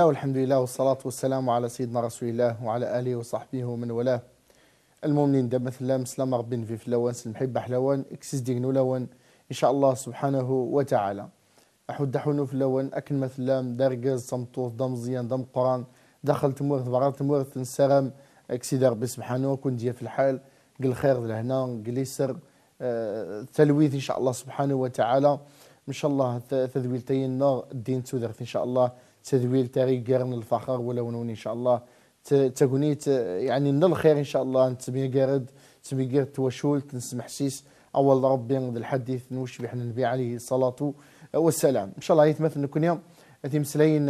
الله والحمد لله والصلاة والسلام على سيدنا رسول الله وعلى آله وصحبه ومن والاه المؤمنين دابا ثلام سلام ربين في فلوان حب حلوان اكسس ديغنو لوان إن شاء الله سبحانه وتعالى أحود حنو فلوان أكن مثلام دارقز صمتوف دم زيان دم قران دخلت مورث برات مورث سرم اكسيد ربي سبحانه وكن ديا في الحال قل خير لهنا قل يسر أه تلويث إن شاء الله سبحانه وتعالى إن شاء الله تذويلتين نور الدين تودرت إن شاء الله تذويل تاريخ قرن الفخر ولا ونون ان شاء الله تقنيت يعني من الخير ان شاء الله نتمي قرد تمي قرد توشول نسمح سيس اول ربي الحديث نوش بحنا النبي عليه الصلاه والسلام ان شاء الله يتمثل نكون يوم تيمسلاين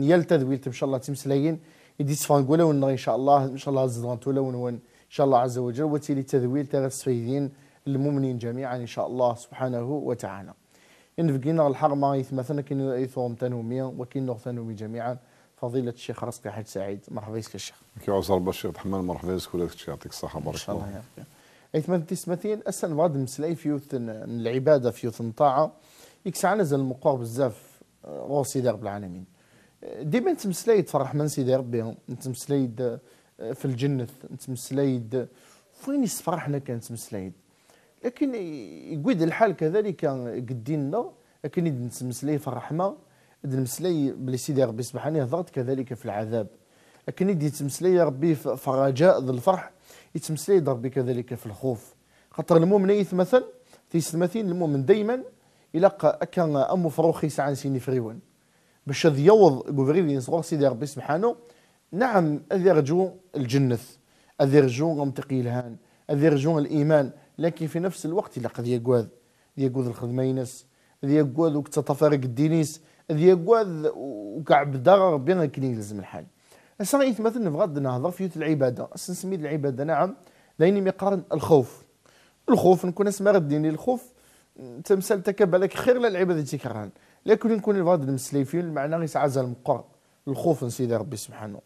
نيال تذويل ان شاء الله تيمسلاين يدي تفانقولا ونغ ان شاء الله ان شاء الله زدغنتولا ونون ان شاء الله عز وجل وتيلي تدويل تغسفيدين المؤمنين جميعا ان شاء الله سبحانه وتعالى إن ينفقينا الحرمة يتمثلنا كي يثورم تنوميا وكي نور تنومي جميعا فضيلة الشيخ رزقي حاج سعيد مرحبا بك الشيخ كي عزر بشير تحمل مرحبا بك ولا يعطيك الصحة بارك الله يعطيك ايثمان تسمتين اسن بعض المسلاي في يوث العبادة في يوث الطاعة يكسع نزل المقار بزاف آه، غور سيدي رب العالمين آه، ديما نتمسلايد فرح من سيدي ربي نتمسلايد آه، في الجنة نتمسلايد فين يسفرحنا كان نتمسلايد لكن يقود الحال كذلك قدينا لكن إذا نسمسلي في الرحمة إذا نمسلي بلي سيدي ربي سبحانه يهضر كذلك في العذاب لكن إذا يتمسلي ربي في الرجاء ذو الفرح يتمسلي ربي كذلك في الخوف خاطر المؤمن يتمثل تيستمثل المؤمن دائما يلقى أكا أم فروخي سعان سيني فريون باش هذا يوض كوفريد ينصغر سيدي ربي سبحانه نعم هذا يرجو الجنث هذا يرجو غمتقي الهان هذا يرجو الإيمان لكن في نفس الوقت قد يقواد يقوذ يقوذ الخدمينس وقت تفارق الدينيس يقواد وكعب ضرر بين كلين لازم الحال سرعيت مثلا نبغض نهضر في العباده سنسمي العباده نعم لاني مقارن الخوف الخوف نكون اسمع رديني الخوف تمثال تكبلك خير للعباده تكران لكن نكون نبغض المسليفين المعنى غير عزل مقر الخوف نسيد ربي سبحانه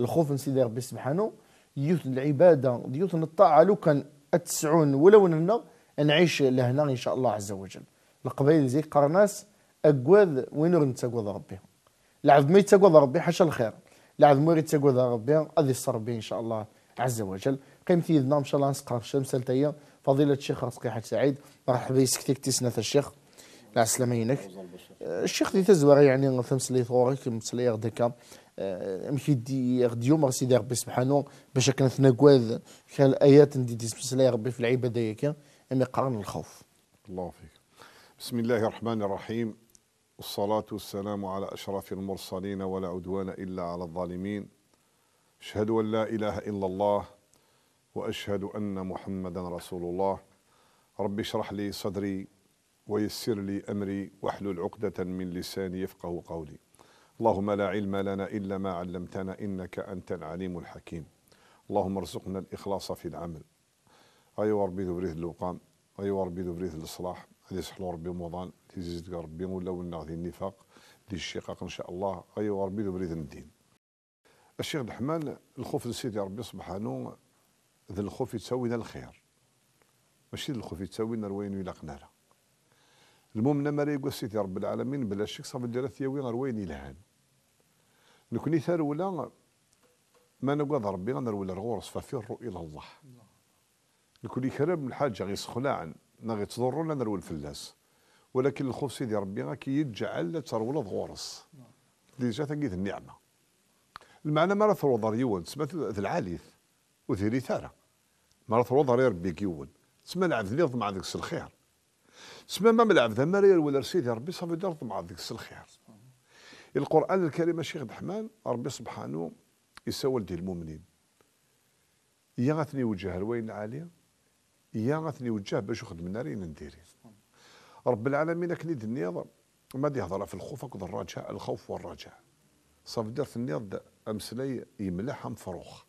الخوف نسيد ربي سبحانه يوت العباده يوت الطاعه لو كان التسعون ولو ننا نعيش لهنا ان شاء الله عز وجل القبائل زي قرناس اقواد وين رن تاكواذ ربي ما يتاكواذ ربي حاشا الخير العظم وير يتاكواذ ربي غادي يصر ربي ان شاء الله عز وجل قيمتي يدنا ان شاء الله نسقر الشمس التايا فضيله الشيخ رسقي سعيد مرحبا يسكتك تسنات الشيخ لا سلامينك الشيخ دي تزوري يعني ثمس لي ثوري كمس لي غدكا آه، امشي دي غدي يوم سيدي ربي سبحانه باش كان ثناكواذ كان الايات ندي يا ربي في العباده ياك امي قرن الخوف الله فيك بسم الله الرحمن الرحيم والصلاة والسلام على أشرف المرسلين ولا عدوان إلا على الظالمين أشهد أن لا إله إلا الله وأشهد أن محمدا رسول الله رب اشرح لي صدري ويسر لي أمري واحلل عقدة من لساني يفقه قولي اللهم لا علم لنا إلا ما علمتنا إنك أنت العليم الحكيم اللهم ارزقنا الإخلاص في العمل أيوة ربي ذبريه اللقام أيوة ربي ذبريه الإصلاح اللي يصحلوا ربي رمضان اللي يزيد ربي ولا ولنا غادي النفاق دي الشقاق إن شاء الله أيوة ربي ذبريه الدين الشيخ الحمال الخوف لسيدي ربي سبحانه ذا الخوف يتساوي ذا الخير ماشي ذا الخوف يتساوي لنا روين إلى قنالة المهم ما لا يقول سيدي رب العالمين بلا شك صافي ديرها ثياوي روين يلهان نكوني ترولا ما نقعد ربي غنرولا الغرس ففروا الى الله نكوني كراب من حاجه غير سخلاع نا غير تضرنا نرول فلاس ولكن الخوف سيدي ربي غاكي يجعل ترولا غرس ديجا تلقيت النعمه المعنى ما راه ثروضر يون تسمى العاليث وفي ثاره ما راه ثروضر ربي كيون تسمى العبد اللي يضمع ذاك الخير تسمى ما من العبد ما ولا سيدي ربي صافي يضمع طمع الخير القرآن الكريم الشيخ دحمان ربي سبحانه يسول دي المؤمنين يا غاتني وجه الوين العالية يا غاتني وجه باش نخدم ناري نديري رب العالمين كني دني ما دي يهضر في الخوف اكو الرجاء الخوف والرجاء صافي درت النيض امسلي يملح ام فروخ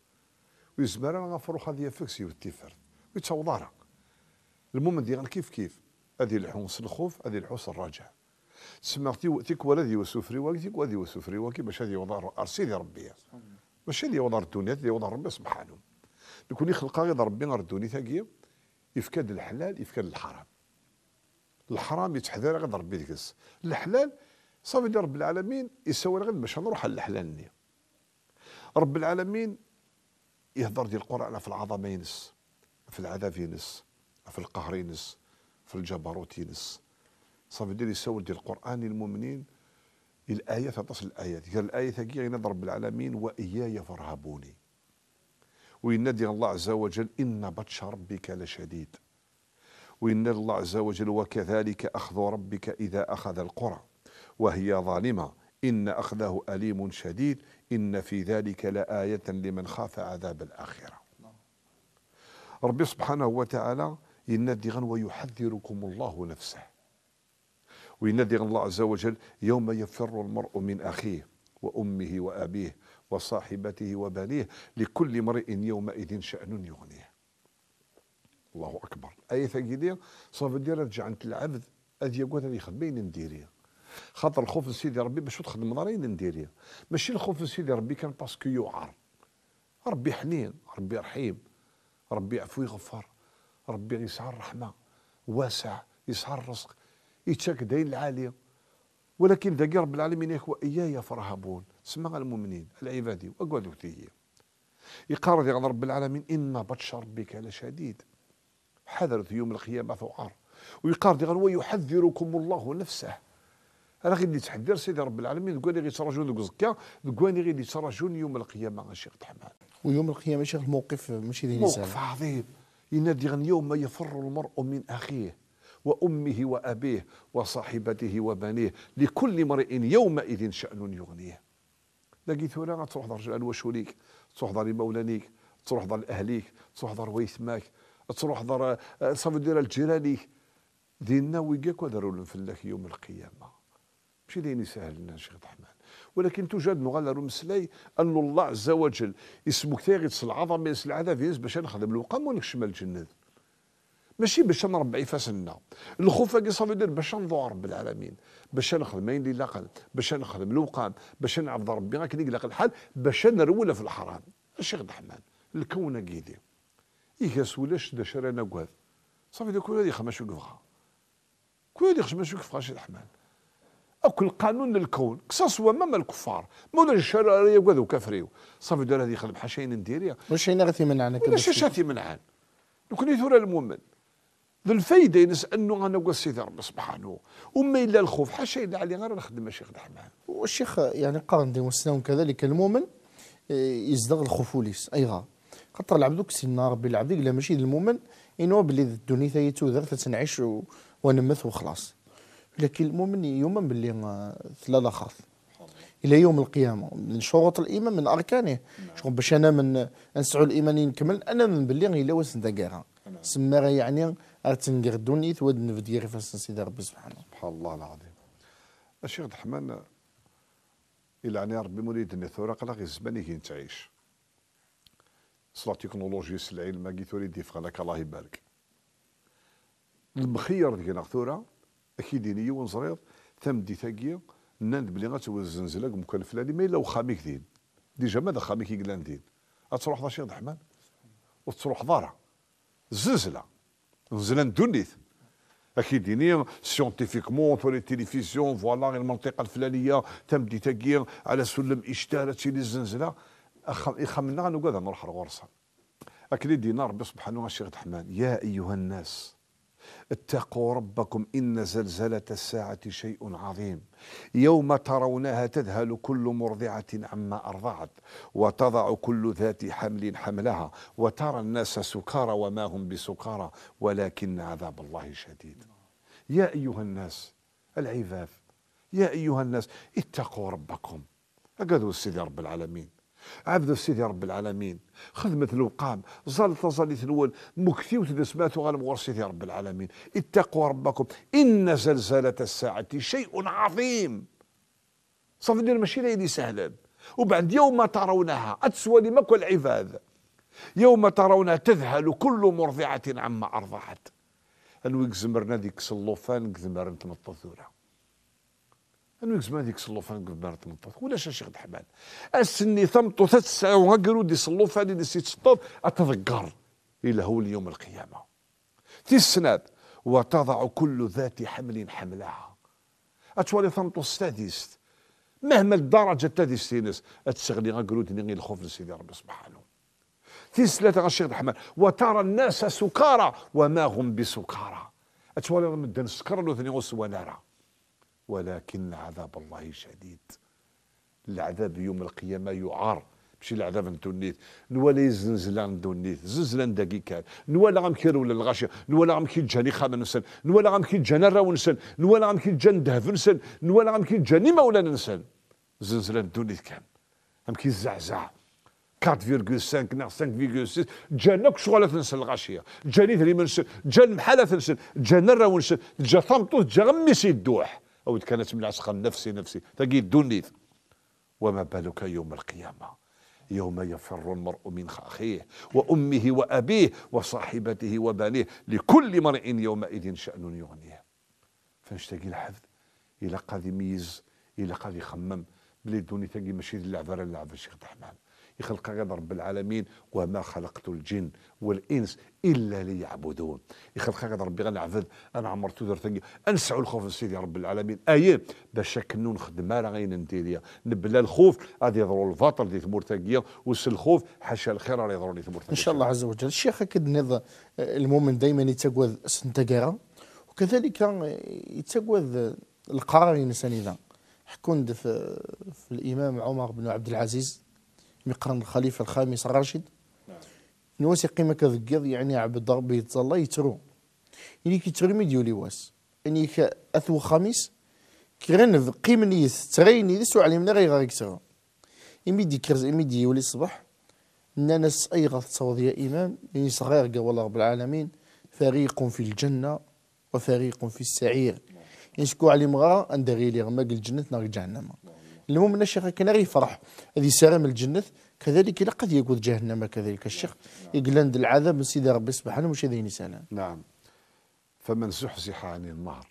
ويزمر انا فروخ هذه فكس وتيفر ويتوضر المؤمن غير كيف كيف هذه الحوس الخوف هذه الحوس الرجاء تسمى تيك ولا ذي وسفري وكي وذي وسفري وكي باش هذه وضع سيدي ربي ماشي هذه وضع الدنيا هذه وضع ربي سبحانه لكون يخلق غير ربي غير الدنيا ثاقيه يفكاد الحلال يفكاد الحرام الحرام يتحذر غير ربي ذيكس الحلال صافي دي رب العالمين يسوي غير باش نروح على الحلال ني رب العالمين يهضر ديال القران في العظمه ينس في العذاب ينس في القهر ينس في الجبروت ينس صافي ديري يسول ديال القران للمؤمنين الايه تصل الايات قال الايه ثقيله غير رب العالمين واياي فارهبوني وينادي الله عز وجل ان بطش ربك لشديد وان الله عز وجل وكذلك اخذ ربك اذا اخذ القرى وهي ظالمه ان اخذه اليم شديد ان في ذلك لايه لمن خاف عذاب الاخره ربي سبحانه وتعالى ينادي غن ويحذركم الله نفسه وينادي الله عز وجل يوم يفر المرء من أخيه وأمه وأبيه وصاحبته وبنيه لكل امرئ يومئذ شأن يغنيه الله أكبر أي ثقيلية صافي دير رجعنت العبد أذي يقول أنا خدمين نديريه خاطر الخوف من سيدي ربي باش تخدم راني نديريه ماشي الخوف من سيدي ربي كان باسكو يوعر ربي حنين ربي رحيم ربي عفو يغفر ربي يسعى الرحمه واسع يسعى الرزق يتشاك دين العالية ولكن ذاك رب العالمين يا إخوة إياي فارهبون سمع المؤمنين العبادي وأقوالو ثيه يقارد يا رب العالمين إن بطش ربك لشديد حذر في يوم القيامة ثعار ويقارد يقول ويحذركم الله نفسه غير اللي يتحذر سيدي رب العالمين ذكواني غادي تراجون ذوك زكا ذكواني اللي تراجون يوم القيامة الشيخ تحمان ويوم القيامة شيخ الموقف ماشي ذي موقف عظيم ينادي يوم يفر المرء من أخيه وأمه وأبيه وصاحبته وبنيه لكل امرئ يومئذ شأن يغنيه لقيت ولا غتروح دار وشوليك تروح دار مولانيك تروح دار أهليك تروح دار ويثماك تروح دار آه، صافي دير لجيرانيك ديالنا ويقاك وداروا فلاك يوم القيامه ماشي لين يسهل لنا شيخ الرحمن ولكن توجد نغلى مسلاي ان الله عز وجل اسمك تاغي العظمه العذاب باش نخدم الوقام ونكشم الجنه ماشي باش نربعي فاسنا الخوف كي صافي دير باش نضوع رب العالمين باش نخدم اين اللي لاقل باش نخدم لوقان باش نعبد ربي غير كي لاقل الحال باش نرول في الحرام الشيخ الرحمن الكون كيدي يكاس ولاش شد شرينا نقواد صافي دوك ولادي خماش وقفغا كل ولادي شوك وقفغا شي الرحمن اكل قانون الكون هو مام الكفار مولا الشرع يقواد وكافريو صافي دار هذه خدم شي نديريا واش هنا غثي منعنا كذا واش شاتي منعان لو كنت يثور المؤمن ذو الفايدة نسألنو أنا قول سيدي ربي سبحانه وما إلا الخوف حاشا إلا علي غير نخدم الشيخ دحمان والشيخ يعني قارن دي مسلم كذلك المؤمن آه، يزدغ الخوف وليس غا خاطر العبد كسي النار بالعبد إلا ماشي المؤمن إنو بلي الدنيا ثايتو ذر تنعيش ونمث وخلاص لكن المؤمن يؤمن باللي آه، ثلاثة خاف الى يوم القيامه من شروط الايمان من اركانه نعم. شغل باش انا من نسعو الايمان نكمل انا من الى وسن واس نعم. سما يعني اتنقر الدنيا ود نفدي فاس سيدي ربي سبحانه سبحان الله العظيم الشيخ إلى أن ربي مريد ان ثورة قلا غير زماني كي نتعيش صلاة تكنولوجيا العلم كي يفقى لك الله يبارك المخير ديالنا ثورة اكيد ديني ونزريض ثم دي ثاقيه ناند بلي غاتوز الزنزله مكان فلاني ما الا وخاميك دين ديجا ماذا خاميك يقلان دين أتروح ضا شيخ ضحمان وتروح ضاره زلزله نزلنا الدنيث اكيد دينيا سيونتيفيكمون تولي تيليفيزيون فوالا المنطقه الفلانيه تم دي تاكير على سلم اشتارت شي الزنزله يخمنا نقعد نروح الغرصة اكلي دينا ربي سبحانه وتعالى حمان يا ايها الناس اتقوا ربكم إن زلزلة الساعة شيء عظيم يوم ترونها تذهل كل مرضعة عما أرضعت وتضع كل ذات حمل حملها وترى الناس سكارى وما هم بسكارى ولكن عذاب الله شديد يا أيها الناس العفاف يا أيها الناس اتقوا ربكم هكذا السيد رب العالمين عبد سيدي رب العالمين خدمة الوقام زال تزالي تنول مكثي وتدسمات غنمور سيدي رب العالمين اتقوا ربكم إن زلزلة الساعة شيء عظيم صافي ماشي ليلي سهلا وبعد يوم ترونها أتسوى لمك العباد يوم ترونها تذهل كل مرضعة عما أرضعت الويك زمرنا ديك سلوفان كزمرنا تمطثوره انو زمان ديك الصلوفان في بار تمطط ولاش اشي غد حبال السني ثمطو ثلاث ساعة وهكرو دي اللي دي ستطط اتذكر الى هو اليوم القيامة السناد وتضع كل ذات حمل حملها اتوالي ثمطو ستاديست مهما الدرجة تادي ستينس اتسغلي غاكرو غير الخوف لسيدي ربي سبحانه غاشي غشيغ الحمال وترى الناس سكارى وما هم بسكارى اتوالي مدن سكر لو ثني غسوانارا ولكن عذاب الله شديد العذاب يوم القيامة يعار ماشي العذاب نتو النيت نوالا الزلزلة زنزلان النيت الزلزلة كان نوالا غام كير ولا الغاشية نوالا غام كي جاني خام نسن نوالا غام كي جانا راو نسن نوالا غام كي جان دهف نسن نوالا غام كي جاني مولا نسن زنزلان نتو كان غام كي الزعزعه 4.5 ناغ 5.6 جانا كشغالة تنسن الغاشية جاني ثري منسن جان محالة تنسن جانا راو نسن جا ثمطوط جا غميسي الدوح أو إذا كانت من عسقل نفسي نفسي تقي دوني وما بالك يوم القيامة يوم يفر المرء من أخيه وأمه وأبيه وصاحبته وبنيه لكل امرئ يومئذ شأن يغنيه فنشتاقي لحفظ إلى قاضي ميز إلى قاضي خمم بلي دوني تقي ماشي اللعبة راه اللعبة شيخ الرحمن يخلق غير رب العالمين وما خلقت الجن والانس الا ليعبدون يخلق غير ربي غنعبد انا عمرت درت انسع الخوف من سيدي رب العالمين اي باش كنو نخدم راه غير ندير نبلا الخوف غادي يضروا الفاطر ديال مرتقيه وس الخوف حاشا الخير راه يضروا لي ثمورتاكيه ان شاء الله عز وجل الشيخ اكيد نض آه، المؤمن دائما يتقوى سنتقرا وكذلك آه، يتقوى القرار الانسان اذا حكون في, آه، في الامام عمر بن عبد العزيز مقرن الخليفة الخامس الراشد نواسي قيمة كذقيض يعني عبد ربي الله يترو إني يعني كي مي ديولي واس إني يعني كأثو خامس كيران قيمة نيس تريني يعني ذسو علمنا غير غير كترو إمي دي كرز إمي دي يولي الصباح نانس أي غث يا إمام إني صغير قال الله رب العالمين فريق في الجنة وفريق في السعير شكو علي مغا أندري لي غمق الجنة نرجع نما المؤمن الشيخ كان غير يفرح هذه سلام الجنة كذلك لا قد يقود جهنم كذلك الشيخ نعم. يقلند العذاب من سيدي ربي سبحانه مش هذين سلام نعم فمن زحزح عن النار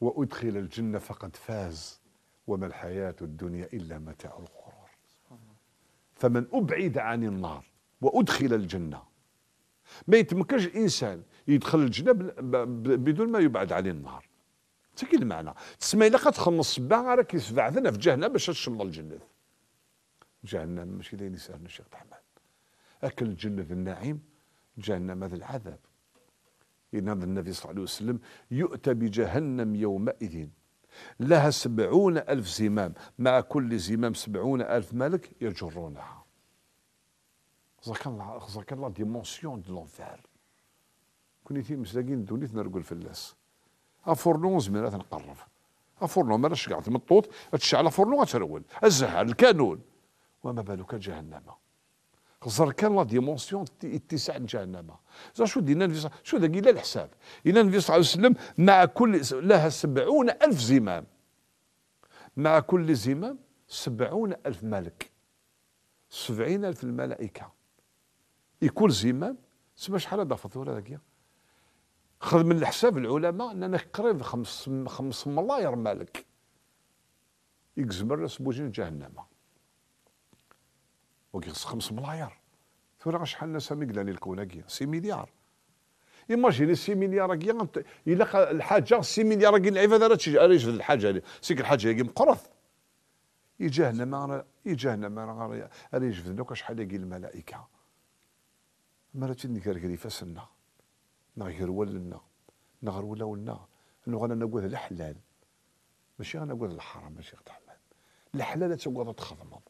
وأدخل الجنة فقد فاز وما الحياة الدنيا إلا متاع الغرور فمن أبعد عن النار وأدخل الجنة ما يتمكنش إنسان يدخل الجنة بدون ما يبعد عن النار تكي المعنى تسمى الا كتخلص سبع راه كيسبع ذنا في جهنم باش تشمل الجنه جهنم ماشي لين يسالنا الشيخ الرحمن اكل الجنه النعيم جهنم هذا العذاب إن هذا النبي صلى الله عليه وسلم يؤتى بجهنم يومئذ لها سبعون ألف زمام مع كل زمام سبعون ألف ملك يجرونها زكى الله ديمونسيون دو لونفير كنتي مسلاقين دونيت نرقل في اللاس افورنون زميره تنقرف افورنون ما راش قاعد من الطوط تشعل افورنو ترول الزهر الكانون وما بالك جهنم خزر كان لا ديمونسيون اتساع جهنم زعما شو دينا النبي شو داك الى الحساب الى النبي صلى الله عليه وسلم مع كل لها سبعون ألف زمام مع كل زمام سبعون ألف ملك سبعين ألف الملائكة يكون زمام سما شحال هذا فضول هذاك خذ من الحساب العلماء اننا قريب خمس خمس ملاير مالك يقزم الراس بوجين جهنم وكيخص خمس ملاير ثورا شحال الناس ميقلاني الكون كي سي مليار ايماجيني سي مليار كي الا الحاجه سي مليار كي العباد راه تجي راه الحاجه سيك الحاجه كي مقرف يجهنم راه يجهنم راه راه يجبد شحال كي الملائكه مرات كركري فاسنا نغير ولنا نغر ولا ولنا انه انا نقول الحلال ماشي انا نقول الحرام ماشي غير الحلال الحلال تقعد تخضمض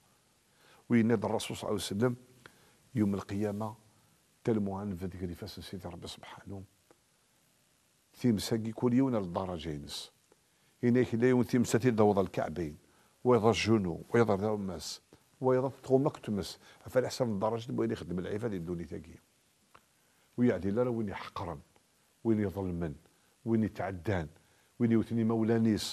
ويناد الرسول صلى الله عليه وسلم يوم القيامه تلمو عن اللي فاس سيدي ربي سبحانه تيمساكي كل يوم الدرجه ينس كي لا يوم تيمساتي دوض الكعبين ويضا الجنو ويضا الماس ويضا تقوم تمس فعلى حسب الدرجه تبغي يخدم العفه ديال الدنيا تاكيه ويعدي لا وين يحقرن وين يظلمن وين يتعدان وين يوثني مولانيس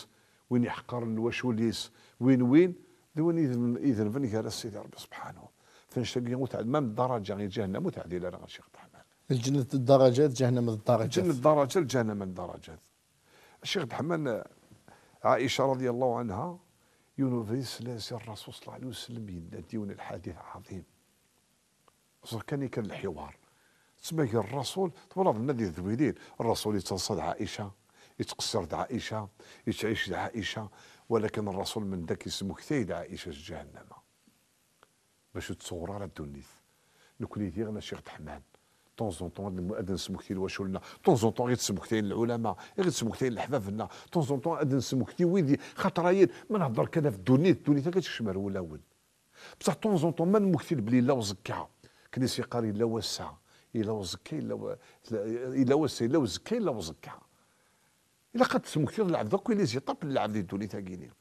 وين يحقرن وشوليس وين وين وين إذن إذن فين يا سيدي ربي سبحانه فنشتاق ما من درجة جهنم لا غير شيخ الرحمن الجنة الدرجات جهنم الدرجات الجنة الدرجات جهنم الدرجات الشيخ الرحمن عائشة رضي الله عنها يونس لاسي الرسول صلى الله عليه وسلم يديون الحديث عظيم كان كان الحوار تسمى الرسول تبرا النادي الذويدين الرسول يتنصد عائشه يتقصر عائشه يتعيش عائشه ولكن الرسول من ذاك يسمو كثير عائشه جهنم باش تصور على لو نكون غير انا شيخ تحمان طون زون طون المؤذن واش ولنا طون زون طون غير كثير للعلماء غير تسمكتي لنا طون زون طون اذن كثير ويدي خاطراين ما نهضر كذا في الدنيا الدنيا كتشمر ولا ولد بصح طون زون طون ما نمكتي بلي لا وزكعه كنيسي قاري لا واسعه الا وزكي الا الا وسي الا وزكي الا وزكا الا قد تسمكتي العبد كي لي زيطاب العبد الدولي تاكيني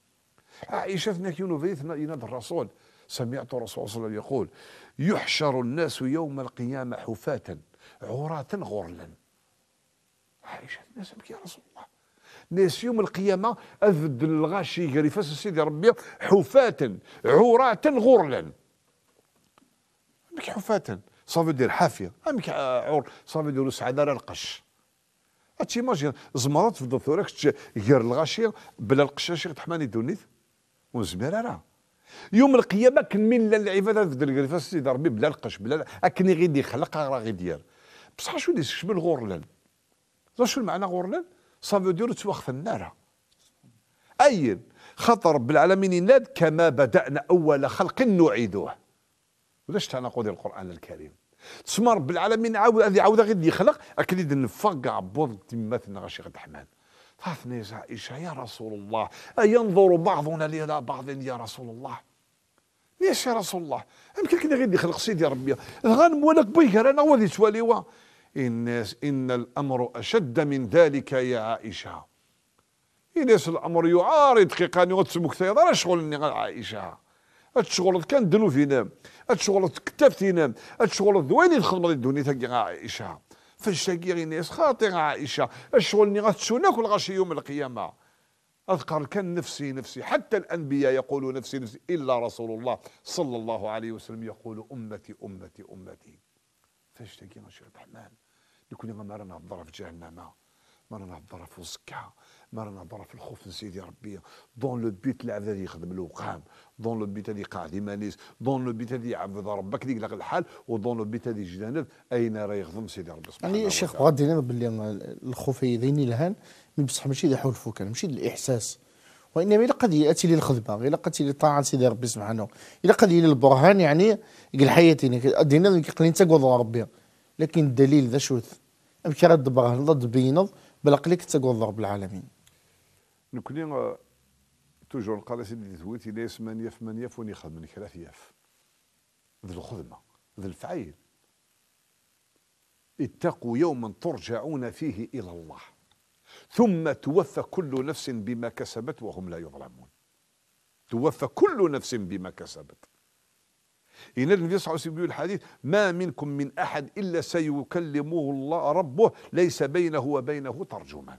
عائشه كي نوفيث يناد الرسول سمعت الرسول صلى الله عليه وسلم يقول يحشر الناس يوم القيامه حفاة عراة غرلا عائشه الناس يا رسول الله ناس يوم القيامة أذد الغاشي فاس سيدي ربي حفاة عراة غرلا حفاة صافي دير حافية أمك عور صافي veut سعاده على القش تيماجين زمرات في الدكتوراك غير الغاشي بلا القشاشي تحماني دونيت ونزمير راه يوم القيامه كمل العباده في الكريفه سي ربي بلا القش بلا اكني دي خلق راه ديال بصح شو اللي شبل غورلان شو المعنى غورلان صافي ديرو توخف النار أي خاطر رب العالمين كما بدانا اول خلق نعيدوه وذاش تناقض القران الكريم تسمى رب العالمين عاود هذه عاود غير يخلق اكيد بوض عبود تماثلنا غاشي غد حمان فاثني عائشه يا رسول الله اينظر بعضنا الى بعض يا رسول الله ليش يا رسول الله يمكن كنا غير يخلق سيدي ربي غنمولك بيكر انا وذي وا الناس ان الامر اشد من ذلك يا عائشه الناس الامر يعارض كي قاني غتسمك تيضر شغل عائشه هاد الشغل كان فينا ينام الشغل كتاب تينام تشغل وين الخدمه الدنيا تاع عائشه فاش غير ناس خاطر عائشه الشغل اللي ناكل غاشي يوم القيامه اذكر كان نفسي نفسي حتى الانبياء يقولوا نفسي نفسي الا رسول الله صلى الله عليه وسلم يقول امتي امتي امتي فاش تلقى الرحمن يكون ما رانا في جهنم مرة نعبرها في الزكعة مرة نعبرها في الخوف من سيدي ربي دون لو بيت العبد هذا يخدم الوقام دون لو بيت هذا قاعد يمانيس دون لو بيت هذا يعبد ربك يقلق الحال ودون لو بيت هذا يجتنب أين راه يخدم سيدي ربي سبحانه يعني الشيخ بغض النظر باللي الخوف ذيني الهان مي بصح ماشي حول الفكر ماشي الإحساس وانما الى قد ياتي للخدمه الى قد ياتي لطاعه سيدي ربي سبحانه الى قد ياتي للبرهان يعني قل حياتي الدين يقلين تقوض ربي لكن الدليل ذا شوث امشي راه البرهان ضد بينض تقول كتقول الضرب العالمين نكوني توجور نقال سيدي زويت الى ثمانية ثمانية فوني خدم نكرا ياف ذي الخدمة ذي الفعيل اتقوا يوما ترجعون فيه الى الله ثم توفى كل نفس بما كسبت وهم لا يظلمون توفى كل نفس بما كسبت إن النبي صلى الله عليه وسلم الحديث ما منكم من أحد إلا سيكلمه الله ربه ليس بينه وبينه ترجمان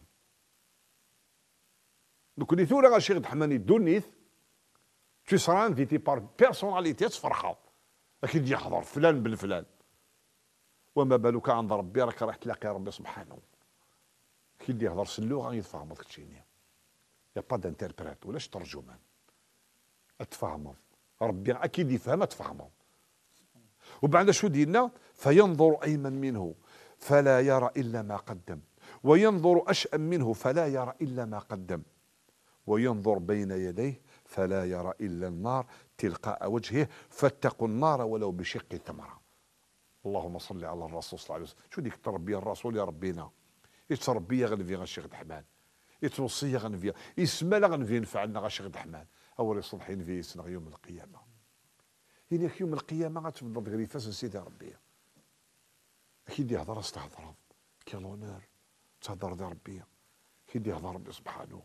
Donc les théories à Cheikh دونيث تو سران فيتي بار بيرسوناليتي تفرخا لكن يحضر فلان بن فلان وما بالك عند ربي راك راح تلاقي ربي سبحانه كي اللي يهضر سلوغه يتفهمك تشيني يا با دانتربريت ولاش ترجمان اتفهمه ربي اكيد يفهمها تفهمه وبعد شو دينا فينظر ايمن منه فلا يرى الا ما قدم وينظر اشأم منه فلا يرى الا ما قدم وينظر بين يديه فلا يرى الا النار تلقاء وجهه فاتقوا النار ولو بشق تمره اللهم صل على الرسول صلى الله عليه وسلم شو ديك تربيه الرسول يا ربينا يتربيه غنفي غنشيخ الحمان يتوصيه غنفي يسمى غنفي نفعلنا الشيخ دحمان أول صلحين في سنغ يوم القيامه يعني يوم القيامه غتبدا غير فاس سيدي ربي كي دي هضره استهضر كي لونار تهضر دي ربي كي دي هضر ربي سبحانه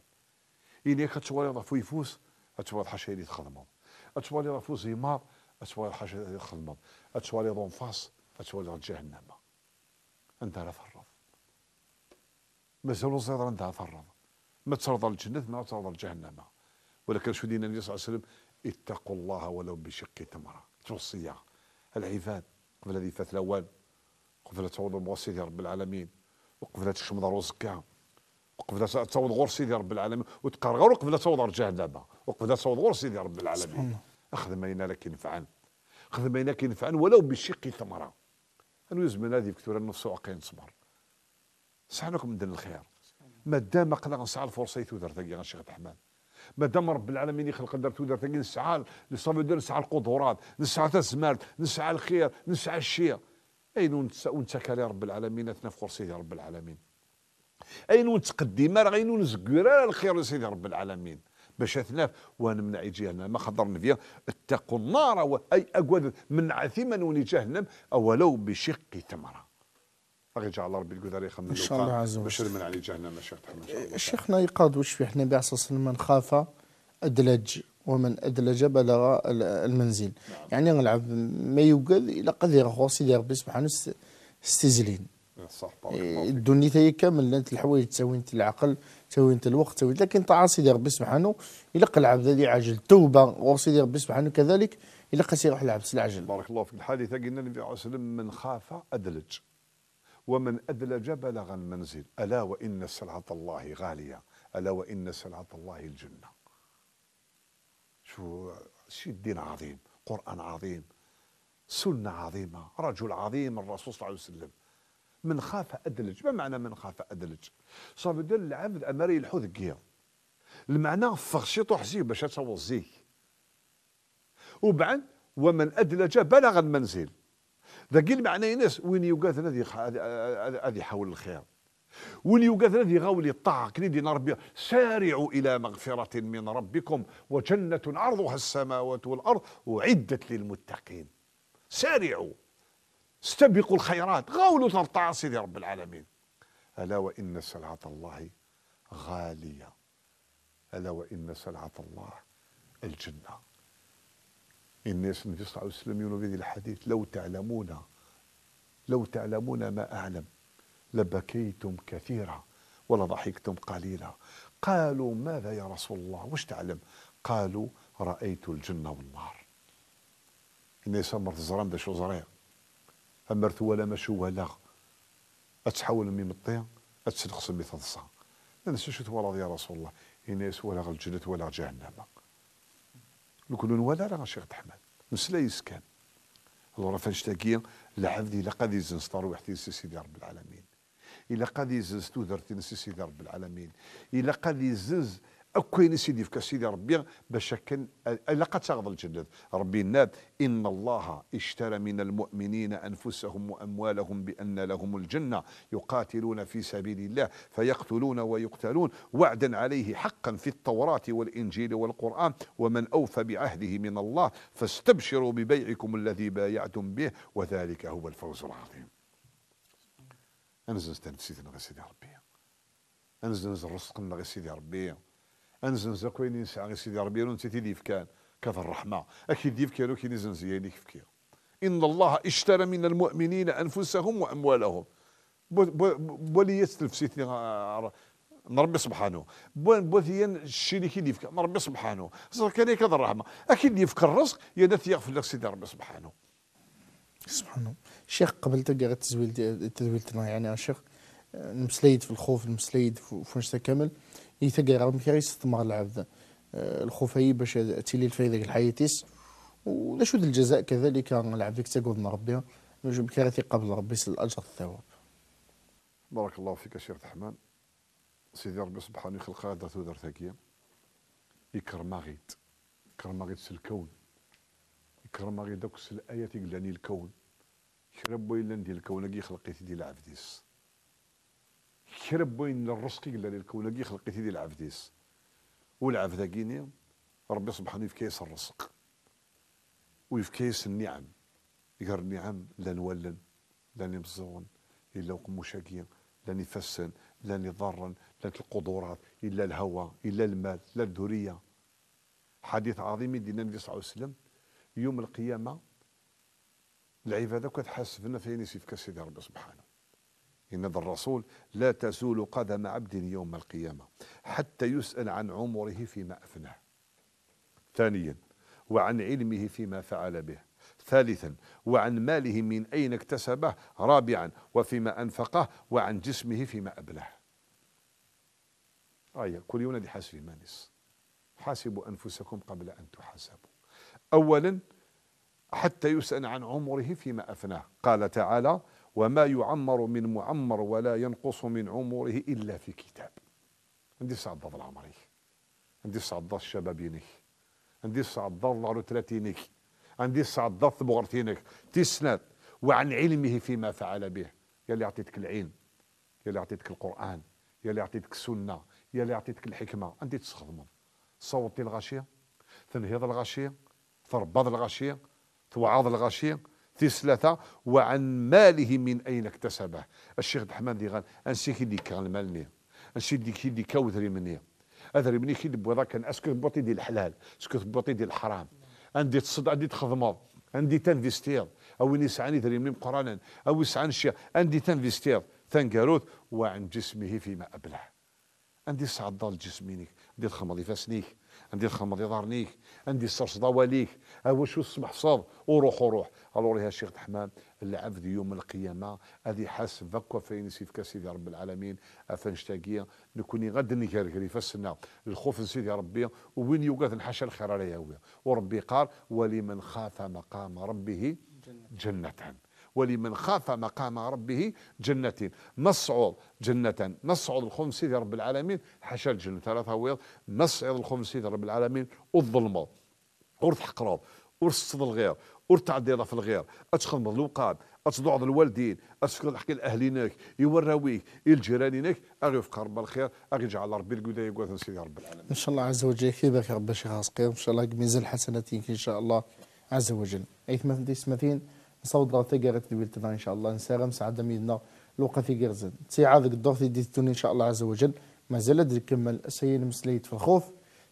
يعني كتوالي ضعفو يفوس اتوالي حاشا اللي تخدمه اتوالي ضعفو زيمار اتوالي حاشا اللي تخدمه اتوالي ضون فاس اتوالي جهنم انت راه فرض مازالو زيدر انت فرض ما ترضى الجنة ما ترضى الجهنم ولكن شو دين النبي صلى الله عليه وسلم اتقوا الله ولو بشق تمره توصيه العباد قبل هذه الثلاث الاوان قبل تعوض مغسل يا رب العالمين وقبل تشمض رزقك وقبل تعوض غور سيدي رب العالمين وتقرغر وقبل تعوض رجع دابا وقبل تعوض غور سيدي رب العالمين اخذ ما ينالك ينفعا اخذ ما ينالك ينفعا ولو بشق ثمره انو يزمن هذه كثر النفس واقين صبر سعلكم من الخير ما دام قلق نسعى الفرصه يثوثر تلقى شيخ حماد ما دام رب العالمين يخلق درت ودرت نسعى لصافي نسعى القدرات نسعى تزمرت نسعى الخير نسعى الشيء اين يا رب العالمين اثناء في كرسي رب العالمين اين ما راه اين نزكر الخير لسيدي رب العالمين باش اثناف اي جهنم ما خضر فيها اتقوا النار اي اقوى من عثيما وني اولو بشق تمره ارجع الله ربي القدر يخمن ان شاء الله عز وجل بشر من علي جهنم شيخ محمد شيخنا يقاد وش فيه النبي عليه الصلاه والسلام من خاف ادلج ومن ادلج بلغ المنزل نعم. يعني نلعب ما يوجد الى قدر غوصي سيدي ربي سبحانه استزلين إيه، صح إيه، الدنيا هي كامل انت الحوايج تساوي انت العقل تساوي انت الوقت تساوي لكن طاعه سيدي ربي سبحانه يلقى العبد اللي عاجل توبه وسيدي ربي سبحانه كذلك يلقى سيروح العبس العجل بارك الله فيك الحادثه قلنا النبي عليه وسلم من خاف ادلج ومن أدلج بلغ المنزل ألا وإن سلعة الله غالية ألا وإن سلعة الله الجنة شو شي الدين عظيم قرآن عظيم سنة عظيمة رجل عظيم الرسول صلى الله عليه وسلم من خاف أدلج ما معنى من خاف أدلج صافي دل العبد أمري الحوذ كيا المعنى فخشيط حسيه باش تصور زيه وبعد ومن أدلج بلغ المنزل ذاكين المعنى ناس وين يوقات هذه هذه حول الخير وين يوقات هذه غاولي الطاعة كنيدي ربي سارعوا إلى مغفرة من ربكم وجنة عرضها السماوات والأرض أعدت للمتقين سارعوا استبقوا الخيرات غاولوا ترطع سيدي رب العالمين ألا وإن سلعة الله غالية ألا وإن سلعة الله الجنة الناس النبي صلى الله عليه وسلم ينبذ الحديث لو تعلمون لو تعلمون ما أعلم لبكيتم كثيرا ولضحكتم قليلا قالوا ماذا يا رسول الله وش تعلم قالوا رأيت الجنة والنار الناس أمرت زران شو زرية أمرت ولا ما شو ولا أتحول من الطين أتسلق سمي تنصى الناس شو يا رسول الله الناس ولا الجنة ولا جهنم لو كنا نوالا راه شيخ تحمل مسلايس كان الورا فاش تاكيا العبد الى قادي يزنس تروح تنسي سيدي رب العالمين قادي قاد يزنس تودر تنسي سيدي رب العالمين الى قادي يزنس كاين يعني سيدي فك سيدي ربي باش كان لقد تغض الجلد ربي الناب إن الله اشترى من المؤمنين أنفسهم وأموالهم بأن لهم الجنة يقاتلون في سبيل الله فيقتلون ويقتلون وعدا عليه حقا في التوراة والإنجيل والقرآن ومن أوفى بعهده من الله فاستبشروا ببيعكم الذي بايعتم به وذلك هو الفوز العظيم أنزل نسيت غير سيدي ربي أنزل رزقنا غير سيدي ربي انزنز اقويني نسعى سيدي ربي نسيتي ديف كان كذا الرحمة اكيد ديف كانوا كي نزنز يعني كيف كيف ان الله اشترى من المؤمنين انفسهم واموالهم بولي يستلف آه، آه، نربي سبحانه بوثيا الشريك اللي يفكر نربي سبحانه كان كذا الرحمه اكيد اللي يفكر الرزق يا ناس يغفر لك سيدي ربي سبحانه سبحانه الشيخ قبل تلقى التزويل التزويل يعني الشيخ آه، المسليد في الخوف المسليد في كامل يتقارى مثلا يستثمر العبد آه، الخفي باش تيلي الفايده الحياتيس وذا ذا الجزاء كذلك آه، العبد تقول ربي كارثي قبل ربي الاجر الثواب بارك الله فيك سي الرحمن سيدي ربي سبحانه يخلق هذا تودر ثاكيا يكرم غيت يكرم غيد الكون يكرم غيت دوك الايات يقلاني الكون شرب ويلا ندير الكون كي خلقيتي ديال العبديس كرب بوين الرزق قال لي الكون كي خلقيتي ديال العفديس والعفدة كيني ربي سبحانه يفكيس الرزق ويفكيس النعم يقر النعم لا نولن لا نمزون إلا وقم شاكيا لا نفسن لا نضرا لا القدرات إلا الهوى إلا المال لا الذرية حديث عظيم دينا النبي صلى الله عليه وسلم يوم القيامة العبادة كتحاسبنا فين يسيفك سيدي ربي سبحانه ينادى الرسول لا تزول قدم عبد يوم القيامة حتى يسأل عن عمره فيما أفناه ثانيا وعن علمه فيما فعل به ثالثا وعن ماله من أين اكتسبه رابعا وفيما أنفقه وعن جسمه فيما أبله آية كل يوم دي ما نس حاسبوا أنفسكم قبل أن تحاسبوا أولا حتى يسأل عن عمره فيما أفناه قال تعالى وما يعمر من معمر ولا ينقص من عمره إلا في كتاب عندي سعد ضل العمري عندي ساعة ضل الشبابينك عندي سعد ضل على عندي سعد ضل بغرتينك تسند وعن علمه فيما فعل به يا اللي عطيتك العلم يا اللي عطيتك القرآن يا اللي عطيتك السنة يا اللي عطيتك الحكمة أنت تستخدمهم صوتي الغاشية تنهيض الغاشية تربض الغاشية توعظ الغاشية تسلة وعن ماله من أين اكتسبه الشيخ دي غان أنسي كي دي كان مالني أنسي دي كي دي كوثري مني أذري مني كي دبو كان أسكت بوطي دي الحلال أسكت بوطي دي الحرام عندي تصد عندي تخضمض عندي تنفيستير أو يسعاني ذري مني قرانا أو يسعان الشيء عندي تنفيستير ثنكاروت وعن جسمه فيما أبلع عندي الصعد ضال جسمينك عندي الخمر فاسنيك عندي الخمر يضرنيك عندي الصرصده ضواليك هو شو الصبح صار وروح وروح الور يا شيخ تحمام العبد يوم القيامه هذه حاسب بك فين سيفك سيدي رب العالمين افنشتاقيا نكوني غدا نكركري فسنا الخوف سيدي ربي وين يوقف نحشى الخير على يا وربي قال ولمن خاف مقام ربه جنتان ولمن خاف مقام ربه جنتين نصعد جنة نصعد سيدي رب العالمين حاشا الجنة ثلاثة ويض نصعد سيدي رب العالمين والظلمة ورث حقراض ورث صد الغير ورث في الغير أتخدم مظلوقات أتصدع الوالدين أتفكر الحكي لأهلينك يوراويك الجيرانينك أغي رب الخير أغي يجعل ربي القداية يقوث سيدي رب العالمين إن شاء الله عز وجل رب ربي شيخ إن شاء الله ميزان حسناتك إن شاء الله عز وجل أيثمثين نصوت غير تيكارت دي بلتنا ان شاء الله نسالم سعاده ميدنا لوقا في غيرزن تسي عاد الدور في ديتون ان شاء الله عز وجل مازال تكمل سيد مسليت في الخوف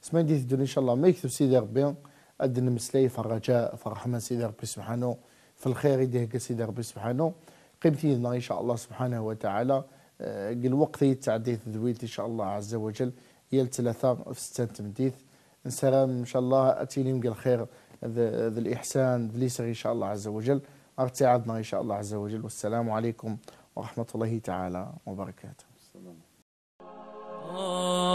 سمين ديتون ان شاء الله ما يكتب سيدي ربي ادن مسلي في الرجاء في الرحمه سيدي ربي سبحانه في الخير يديه سيدي ربي سبحانه قيمتي ان شاء الله سبحانه وتعالى آه، الوقت يتعدي تدويت ان شاء الله عز وجل هي الثلاثه في ستة تمديث نسلام ان شاء الله اتيني الخير ذي الاحسان ذي ان شاء الله عز وجل ارتعدنا إن شاء الله عز وجل والسلام عليكم ورحمة الله تعالى وبركاته آه.